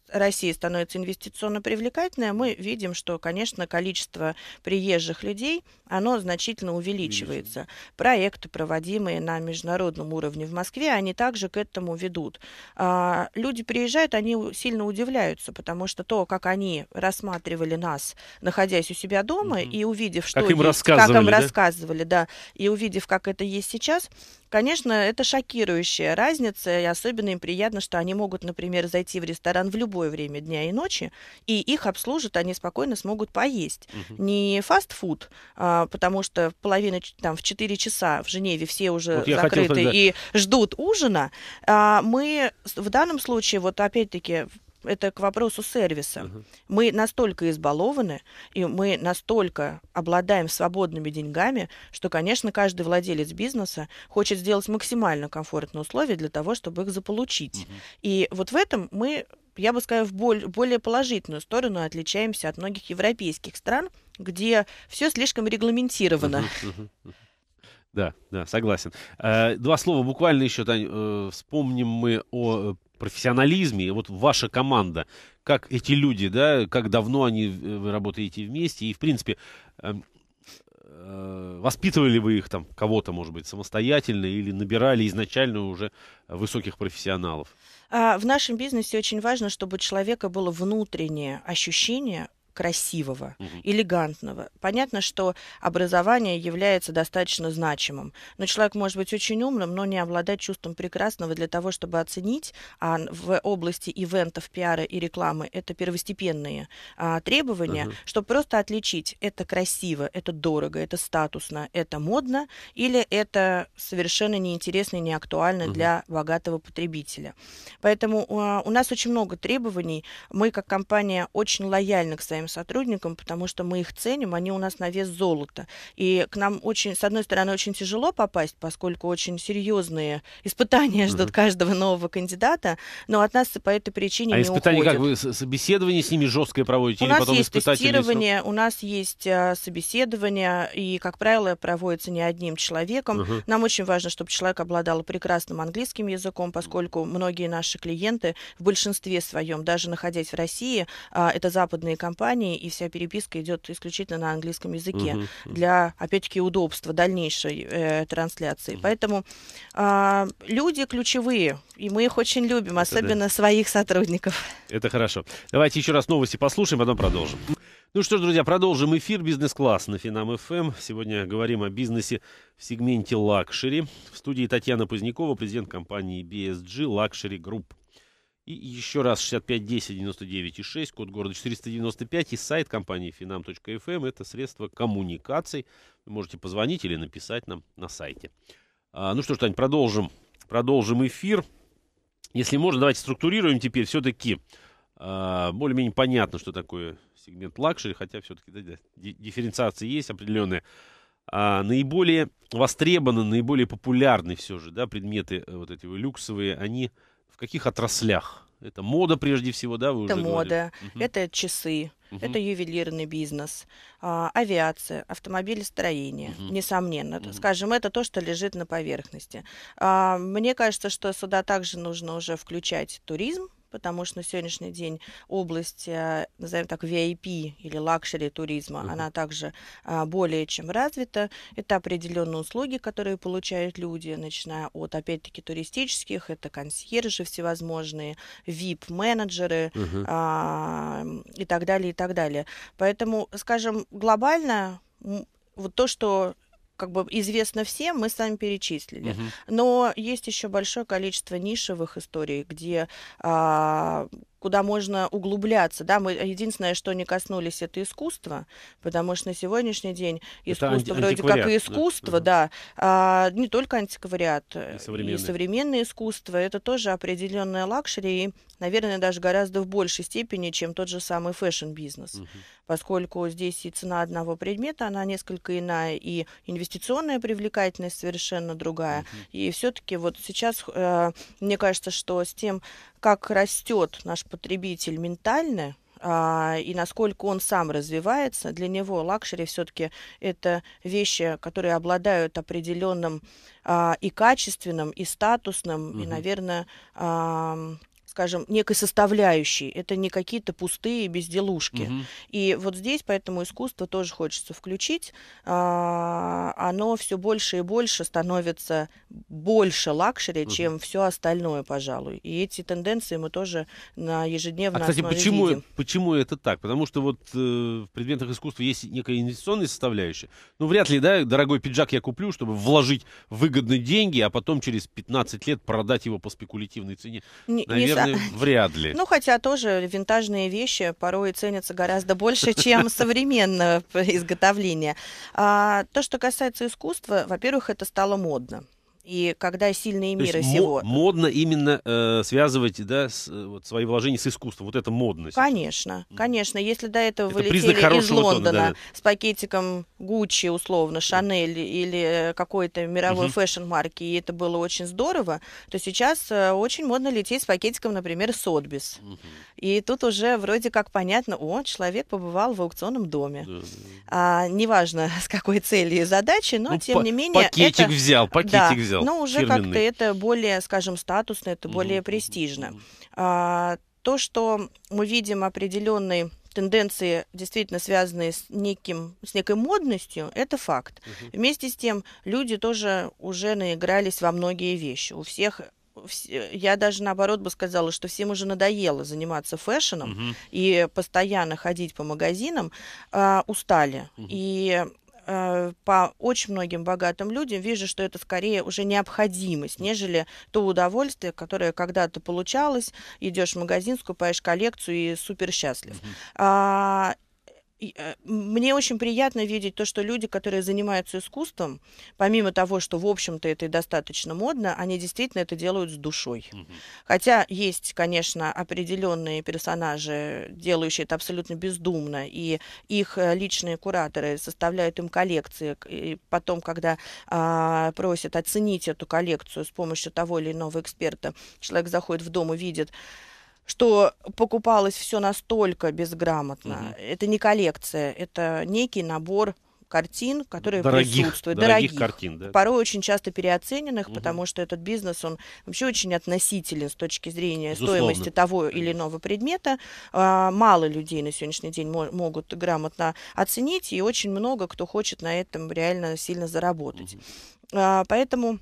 Россия становится инвестиционно привлекательной, мы видим, что, конечно, количество приезжих людей оно значительно увеличивается. Проекты, проводимые на международном уровне в Москве, они также к этому ведут. А, люди приезжают, они сильно удивляются, потому что то, как они рассматривали нас, находясь у себя дома угу. и увидев, что как им есть, рассказывали, как им да? рассказывали, да, и увидев, как это есть сейчас, конечно, это шокирующая разница, и особенно им приятно, что они могут, например, зайти в ресторан в любое время дня и ночи, и их обслужат, они спокойно смогут поесть. Угу. Не фастфуд, а, а, потому что половина, там, в 4 часа в Женеве все уже вот закрыты хотел, и ждут ужина, а, мы в данном случае, вот опять-таки, это к вопросу сервиса. Угу. Мы настолько избалованы, и мы настолько обладаем свободными деньгами, что, конечно, каждый владелец бизнеса хочет сделать максимально комфортные условия для того, чтобы их заполучить. Угу. И вот в этом мы я бы сказала, в более положительную сторону отличаемся от многих европейских стран, где все слишком регламентировано. Да, да, согласен. Э, два слова буквально еще, Тань. Э, вспомним мы о э, профессионализме. Вот ваша команда, как эти люди, да, как давно они, вы работаете вместе, и, в принципе, эм, воспитывали вы их там кого-то, может быть, самостоятельно или набирали изначально уже высоких профессионалов? А, в нашем бизнесе очень важно, чтобы у человека было внутреннее ощущение красивого, элегантного. Понятно, что образование является достаточно значимым. Но человек может быть очень умным, но не обладать чувством прекрасного для того, чтобы оценить. А в области ивентов, пиара и рекламы это первостепенные а, требования, угу. чтобы просто отличить, это красиво, это дорого, это статусно, это модно, или это совершенно неинтересно и не актуально угу. для богатого потребителя. Поэтому а, у нас очень много требований. Мы, как компания, очень лояльны к своим своим сотрудникам, потому что мы их ценим, они у нас на вес золота. И к нам очень, с одной стороны, очень тяжело попасть, поскольку очень серьезные (laughs) испытания ждут угу. каждого нового кандидата, но от нас по этой причине а не испытания уходят. как вы собеседование с ними жесткое проводите? У или нас потом есть тестирование, у нас есть а, собеседование, и, как правило, проводится не одним человеком. Угу. Нам очень важно, чтобы человек обладал прекрасным английским языком, поскольку многие наши клиенты в большинстве своем, даже находясь в России, а, это западные компании, Британии, и вся переписка идет исключительно на английском языке угу, для, опять-таки, удобства дальнейшей э, трансляции. Угу. Поэтому э, люди ключевые, и мы их очень любим, особенно да. своих сотрудников. Это хорошо. Давайте еще раз новости послушаем, потом продолжим. Ну что ж, друзья, продолжим эфир «Бизнес-класс» на Финам ФМ. Эм. Сегодня говорим о бизнесе в сегменте лакшери. В студии Татьяна Позднякова, президент компании BSG Luxury Group. И еще раз 65 10 99 и 6, код города 495 и сайт компании finam.fm. Эм. Это средство коммуникаций. Вы можете позвонить или написать нам на сайте. А, ну что ж, Тань, продолжим, продолжим эфир. Если можно, давайте структурируем теперь все-таки а, более-менее понятно, что такое сегмент лакшери, хотя все-таки да, дифференциации есть определенные. А, наиболее востребованы, наиболее популярны все же да, предметы э, вот эти люксовые, они в каких отраслях? Это мода прежде всего, да? Вы это уже мода, угу. это часы, угу. это ювелирный бизнес, а, авиация, автомобилестроение, угу. несомненно. Угу. Скажем, это то, что лежит на поверхности. А, мне кажется, что сюда также нужно уже включать туризм, потому что на сегодняшний день область, э, назовем так, VIP или лакшери туризма, mm-hmm. она также а, более чем развита. Это определенные услуги, которые получают люди, начиная от, опять-таки, туристических, это консьержи всевозможные, VIP-менеджеры mm-hmm. а, и так далее, и так далее. Поэтому, скажем, глобально вот то, что как бы известно всем, мы сами перечислили. Угу. Но есть еще большое количество нишевых историй, где а, куда можно углубляться. Да, мы единственное, что не коснулись, это искусство, потому что на сегодняшний день искусство вроде как и искусство, да, да а, не только антиквариат, э, и современное. и современное искусство, это тоже определенная лакшери и, наверное, даже гораздо в большей степени, чем тот же самый фэшн-бизнес, угу. поскольку здесь и цена одного предмета, она несколько иная, и инвестиционная привлекательность совершенно другая, угу. и все-таки вот сейчас, э, мне кажется, что с тем как растет наш потребитель ментально, а, и насколько он сам развивается. Для него лакшери все-таки это вещи, которые обладают определенным а, и качественным, и статусным, угу. и, наверное, а, скажем, некой составляющей. Это не какие-то пустые безделушки. Угу. И вот здесь поэтому искусство тоже хочется включить. А, оно все больше и больше становится больше лакшери, угу. чем все остальное, пожалуй. И эти тенденции мы тоже на ежедневной а, кстати, почему, видим. почему это так? Потому что вот э, в предметах искусства есть некая инвестиционная составляющая. Ну, вряд ли, да, дорогой пиджак я куплю, чтобы вложить выгодные деньги, а потом через 15 лет продать его по спекулятивной цене. Не, Наверное, не вряд ли. Ну, хотя тоже винтажные вещи порой ценятся гораздо больше, (laughs) чем современное (laughs) изготовление. А, то, что касается искусства, во-первых, это стало модно и когда сильные мира есть, всего. модно именно э, связывать да, с, э, вот, свои вложения с искусством. Вот это модность. Конечно, конечно. Если до этого это вы летели из Лондона тона, да. с пакетиком Гуччи, условно, Шанель или какой-то мировой угу. фэшн-марки, и это было очень здорово, то сейчас э, очень модно лететь с пакетиком, например, Сотбис. Угу. И тут уже вроде как понятно, о, человек побывал в аукционном доме. Да, да. А, неважно, (laughs) с какой целью и задачей, но ну, тем не менее... Пакетик это... взял, (laughs) пакетик да. взял взял. Но ну, уже как-то это более, скажем, статусно, это угу. более ну, престижно. А, то, что мы видим определенные тенденции, действительно связанные с, неким, с некой модностью, это факт. Угу. Вместе с тем, люди тоже уже наигрались во многие вещи. У всех я даже наоборот бы сказала, что всем уже надоело заниматься фэшном угу. и постоянно ходить по магазинам, э, устали. Угу. И Э, по очень многим богатым людям вижу, что это скорее уже необходимость, нежели то удовольствие, которое когда-то получалось. Идешь в магазин, скупаешь коллекцию и супер счастлив. Mm-hmm. Э, мне очень приятно видеть то, что люди, которые занимаются искусством, помимо того, что, в общем-то, это и достаточно модно, они действительно это делают с душой. Угу. Хотя есть, конечно, определенные персонажи, делающие это абсолютно бездумно, и их э, личные кураторы составляют им коллекции, и потом, когда а, просят оценить эту коллекцию с помощью того или иного эксперта, человек заходит в дом и видит, что покупалось все настолько безграмотно. Угу. Это не коллекция, это некий набор картин, которые дорогих, присутствуют. Дорогих, дорогих картин, да. Порой очень часто переоцененных, угу. потому что этот бизнес, он вообще очень относителен с точки зрения Безусловно. стоимости того или иного предмета. А, мало людей на сегодняшний день мо- могут грамотно оценить, и очень много кто хочет на этом реально сильно заработать. Угу. А, поэтому...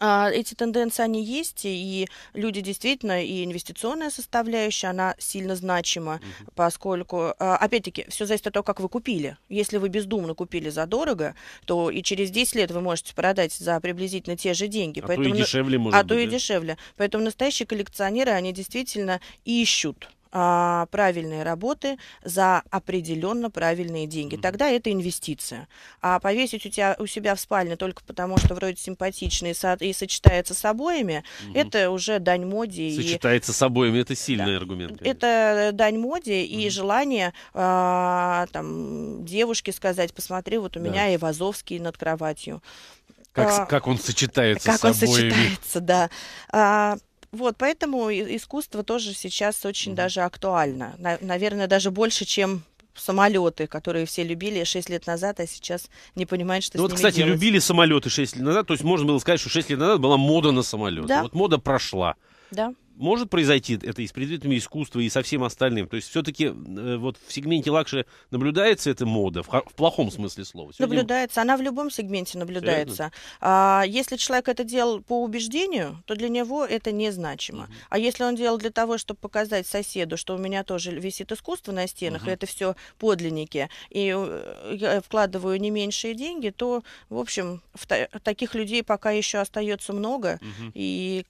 А, эти тенденции, они есть, и люди действительно, и инвестиционная составляющая, она сильно значима, Mm -hmm. поскольку, а, опять-таки, все зависит от того, как вы купили. Если вы бездумно купили за дорого, то и через 10 лет вы можете продать за приблизительно те же деньги. А Поэтому, то и дешевле, может А быть, то и да? дешевле. Поэтому настоящие коллекционеры, они действительно ищут а, правильные работы за определенно правильные деньги. Тогда это инвестиция. А повесить у, тебя, у себя в спальне только потому, что вроде симпатичный и, со, и сочетается с обоями, угу. это уже дань моде. Сочетается и... с обоями, это сильный да. аргумент. Конечно. Это дань моде и желание а, там, девушке сказать, посмотри, вот у да. меня и Вазовский над кроватью. Как, а, как он сочетается как с обоими. Как он сочетается, да. А, вот, поэтому искусство тоже сейчас очень mm-hmm. даже актуально. На, наверное, даже больше, чем самолеты, которые все любили 6 лет назад, а сейчас не понимают, что ну, вот, кстати, делать. любили самолеты 6 лет назад, то есть можно было сказать, что 6 лет назад была мода на самолеты. Да. Вот мода прошла. Да может произойти это и с предметами искусства, и со всем остальным. То есть все-таки э, вот в сегменте лакшери наблюдается эта мода, в, в плохом смысле слова. Сегодня... Наблюдается, она в любом сегменте наблюдается. А, если человек это делал по убеждению, то для него это незначимо. Угу. А если он делал для того, чтобы показать соседу, что у меня тоже висит искусство на стенах, угу. и это все подлинники, и э, я вкладываю не меньшие деньги, то, в общем, в таких людей пока еще остается много, угу. и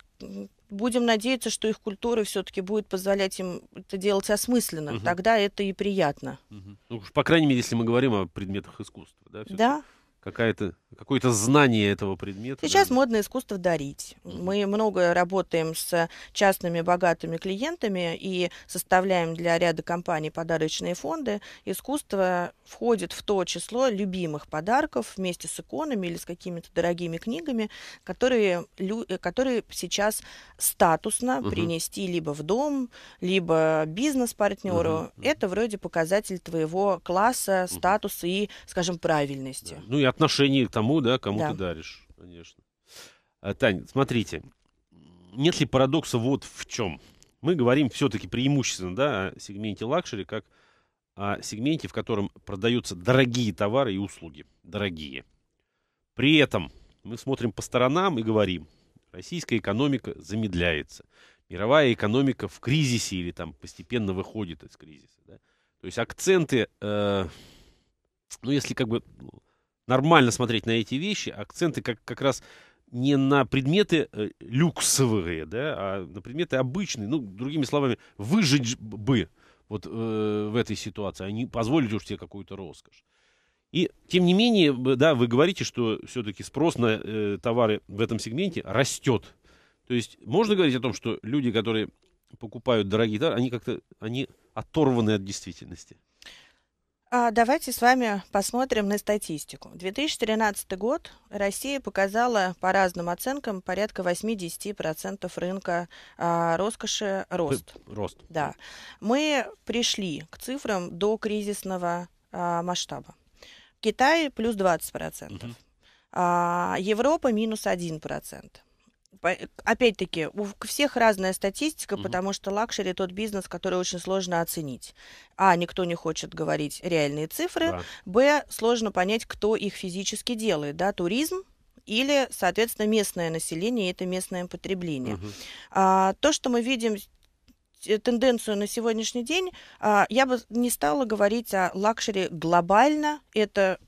будем надеяться, что их культура все-таки будет позволять им это делать осмысленно. Угу. Тогда это и приятно. Угу. Ну, по крайней мере, если мы говорим о предметах искусства. Да, да какая-то какое-то знание этого предмета. Сейчас да? модно искусство дарить. Mm-hmm. Мы много работаем с частными богатыми клиентами и составляем для ряда компаний подарочные фонды. Искусство входит в то число любимых подарков вместе с иконами или с какими-то дорогими книгами, которые, э, которые сейчас статусно mm-hmm. принести либо в дом, либо бизнес-партнеру. Mm-hmm. Это вроде показатель твоего класса, статуса и, скажем, правильности. Ну, я отношение к тому, да, кому да. ты даришь, конечно. А, Тань, смотрите, нет ли парадокса вот в чем? Мы говорим все-таки преимущественно да, о сегменте лакшери, как о сегменте, в котором продаются дорогие товары и услуги. Дорогие. При этом мы смотрим по сторонам и говорим, российская экономика замедляется. Мировая экономика в кризисе или там постепенно выходит из кризиса. Да? То есть акценты, э, ну если как бы ну, нормально смотреть на эти вещи, акценты как, как раз не на предметы э, люксовые, да, а на предметы обычные. Ну, другими словами, выжить бы вот э, в этой ситуации, а не позволить уж тебе какую-то роскошь. И, тем не менее, да, вы говорите, что все-таки спрос на э, товары в этом сегменте растет. То есть можно говорить о том, что люди, которые покупают дорогие товары, они как-то они оторваны от действительности. А, давайте с вами посмотрим на статистику. 2013 год Россия показала по разным оценкам порядка 8-10% рынка а, роскоши рост. Рост. Да. Мы пришли к цифрам до кризисного а, масштаба. Китай плюс 20%. Угу. А, Европа минус 1% опять-таки, у всех разная статистика, угу. потому что лакшери тот бизнес, который очень сложно оценить. А, никто не хочет говорить реальные цифры. Да. Б, сложно понять, кто их физически делает. Да, туризм или, соответственно, местное население, это местное потребление. Угу. А, то, что мы видим э, тенденцию на сегодняшний день, а, я бы не стала говорить о лакшери глобально. Это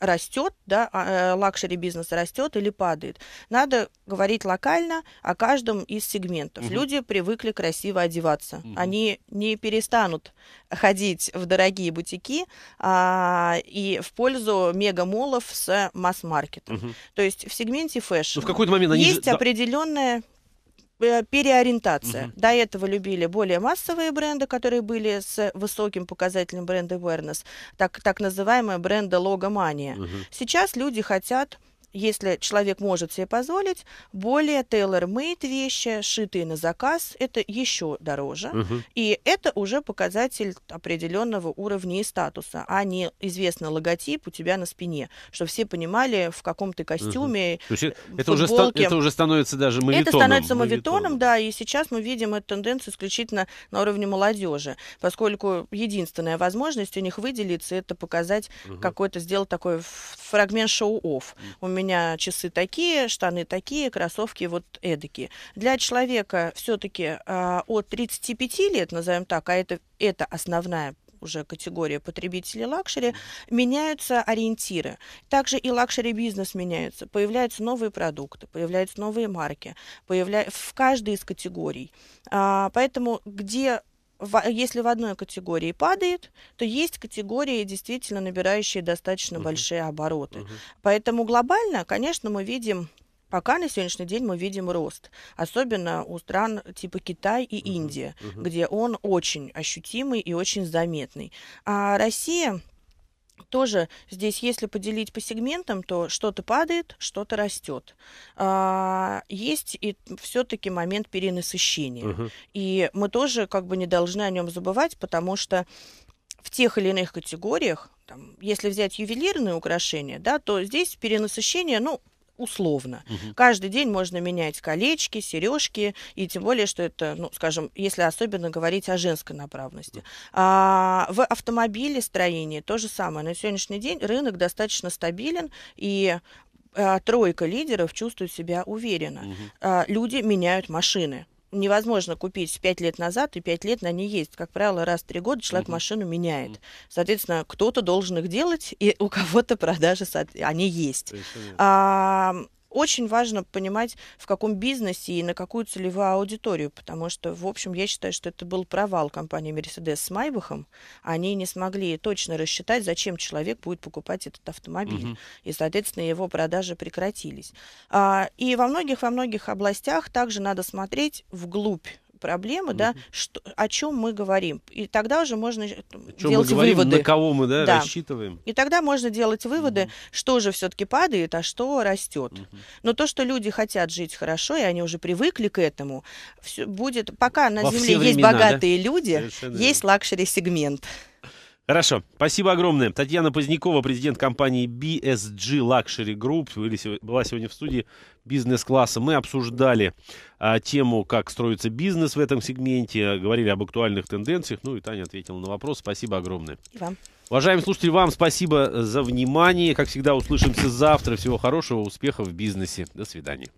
растет, да, а, э, лакшери бизнес растет или падает. Надо говорить локально о каждом из сегментов. Угу. Люди привыкли красиво одеваться. Угу. Они не перестанут ходить в дорогие бутики а, и в пользу мегамолов с масс-маркетом. Угу. То есть в сегменте фэшн ну, в какой-то момент они есть же... определенная Э, переориентация. Угу. До этого любили более массовые бренды, которые были с высоким показателем бренда awareness, так, так называемая бренда логомания. Угу. Сейчас люди хотят если человек может себе позволить, более Тейлор made вещи, шитые на заказ, это еще дороже. Угу. И это уже показатель определенного уровня и статуса, а не известный логотип у тебя на спине, чтобы все понимали, в каком ты костюме, угу. То есть это, э, уже ста- это уже становится даже мавитоном. Это становится мавитоном, да, и сейчас мы видим эту тенденцию исключительно на уровне молодежи, поскольку единственная возможность у них выделиться, это показать угу. какой-то, сделать такой фрагмент шоу-офф. У меня меня часы такие, штаны такие, кроссовки вот эдакие. Для человека все-таки а, от 35 лет, назовем так, а это, это основная уже категория потребителей лакшери, меняются ориентиры. Также и лакшери-бизнес меняется. Появляются новые продукты, появляются новые марки появля... в каждой из категорий. А, поэтому где если в одной категории падает, то есть категории, действительно набирающие достаточно угу. большие обороты. Угу. Поэтому глобально, конечно, мы видим Пока на сегодняшний день мы видим рост, особенно у стран типа Китай и Индия, uh где он очень ощутимый и очень заметный. А Россия тоже здесь, если поделить по сегментам, то что-то падает, что-то растет. А, есть и все-таки момент перенасыщения. Угу. И мы тоже как бы не должны о нем забывать, потому что в тех или иных категориях, там, если взять ювелирные украшения, да, то здесь перенасыщение, ну, условно. Угу. Каждый день можно менять колечки, сережки, и тем более, что это, ну, скажем, если особенно говорить о женской направленности. А, в автомобилестроении то же самое. На сегодняшний день рынок достаточно стабилен, и а, тройка лидеров чувствует себя уверенно. Угу. А, люди меняют машины невозможно купить 5 лет назад, и 5 лет на ней есть. Как правило, раз в 3 года человек машину меняет. Соответственно, кто-то должен их делать, и у кого-то продажи они есть. А, очень важно понимать, в каком бизнесе и на какую целевую аудиторию, потому что, в общем, я считаю, что это был провал компании Mercedes с Майбахом. Они не смогли точно рассчитать, зачем человек будет покупать этот автомобиль. Угу. И, соответственно, его продажи прекратились. А, и во многих-во многих областях также надо смотреть вглубь проблемы, да, что, о чем мы говорим. И тогда уже можно э, чем делать мы говорим, выводы. На кого мы да, да. рассчитываем. И тогда можно делать выводы, mm что же все-таки падает, а что растет. mm Но то, что люди хотят жить хорошо, и они уже привыкли к этому, все будет, пока на Во Земле времена, есть богатые да? люди, Совершенно есть лакшери-сегмент. Хорошо, спасибо огромное. Татьяна Позднякова, президент компании BSG Luxury Group, была сегодня в студии бизнес-класса. Мы обсуждали а, тему, как строится бизнес в этом сегменте, говорили об актуальных тенденциях, ну и Таня ответила на вопрос. Спасибо огромное. И вам. Уважаемые слушатели, вам спасибо за внимание. Как всегда, услышимся завтра. Всего хорошего, успехов в бизнесе. До свидания.